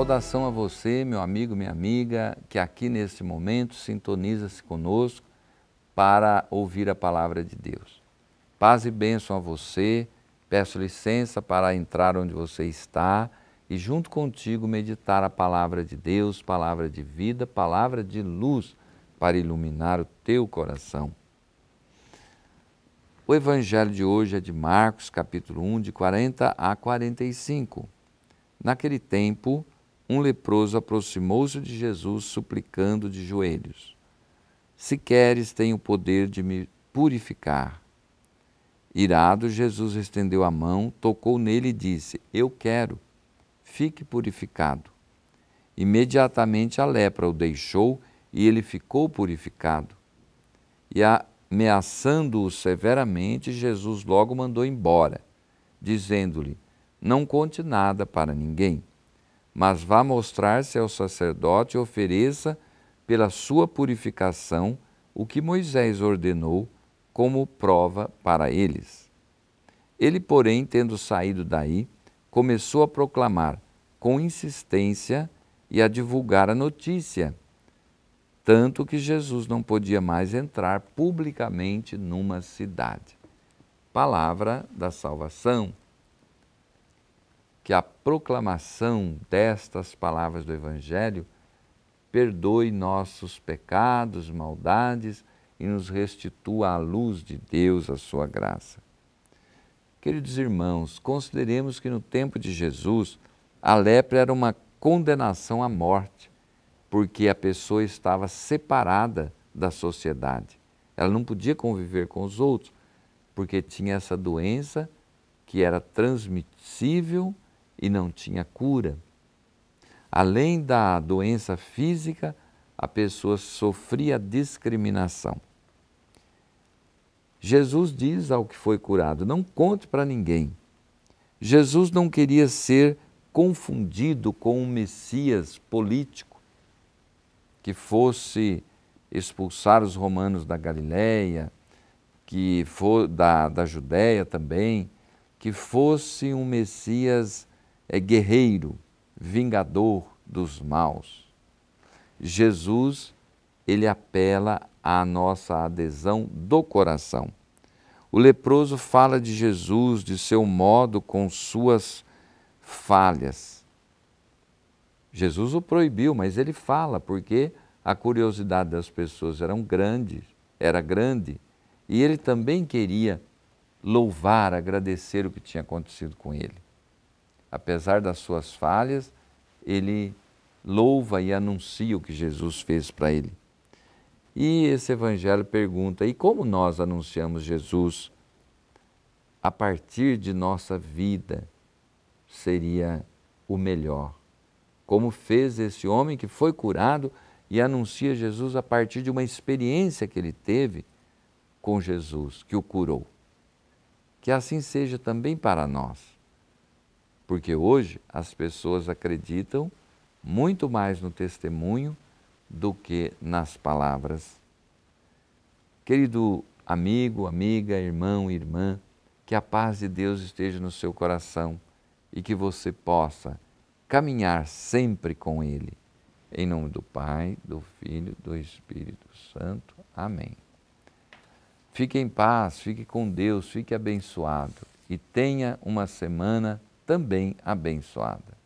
Saudação a você, meu amigo, minha amiga, que aqui nesse momento sintoniza-se conosco para ouvir a palavra de Deus. Paz e bênção a você. Peço licença para entrar onde você está e, junto contigo, meditar a palavra de Deus, palavra de vida, palavra de luz para iluminar o teu coração. O evangelho de hoje é de Marcos, capítulo 1, de 40 a 45. Naquele tempo, um leproso aproximou-se de Jesus, suplicando de joelhos: Se queres, tenho o poder de me purificar. Irado, Jesus estendeu a mão, tocou nele e disse: Eu quero, fique purificado. Imediatamente a lepra o deixou e ele ficou purificado. E ameaçando-o severamente, Jesus logo mandou embora, dizendo-lhe: Não conte nada para ninguém mas vá mostrar-se ao sacerdote e ofereça pela sua purificação o que Moisés ordenou como prova para eles. Ele, porém, tendo saído daí, começou a proclamar com insistência e a divulgar a notícia, tanto que Jesus não podia mais entrar publicamente numa cidade. Palavra da salvação que a proclamação destas palavras do Evangelho perdoe nossos pecados, maldades e nos restitua à luz de Deus a sua graça. Queridos irmãos, consideremos que no tempo de Jesus a lepra era uma condenação à morte, porque a pessoa estava separada da sociedade. Ela não podia conviver com os outros, porque tinha essa doença que era transmissível e não tinha cura. Além da doença física, a pessoa sofria discriminação. Jesus diz ao que foi curado: não conte para ninguém. Jesus não queria ser confundido com um Messias político que fosse expulsar os romanos da Galileia, que for, da, da Judéia também, que fosse um Messias é guerreiro, vingador dos maus. Jesus, ele apela à nossa adesão do coração. O leproso fala de Jesus, de seu modo, com suas falhas. Jesus o proibiu, mas ele fala, porque a curiosidade das pessoas era grande, era grande, e ele também queria louvar, agradecer o que tinha acontecido com ele apesar das suas falhas, ele louva e anuncia o que Jesus fez para ele. E esse evangelho pergunta: e como nós anunciamos Jesus a partir de nossa vida seria o melhor? Como fez esse homem que foi curado e anuncia Jesus a partir de uma experiência que ele teve com Jesus, que o curou? Que assim seja também para nós porque hoje as pessoas acreditam muito mais no testemunho do que nas palavras. Querido amigo, amiga, irmão, irmã, que a paz de Deus esteja no seu coração e que você possa caminhar sempre com Ele. Em nome do Pai, do Filho, do Espírito Santo. Amém. Fique em paz, fique com Deus, fique abençoado e tenha uma semana abençoada também abençoada.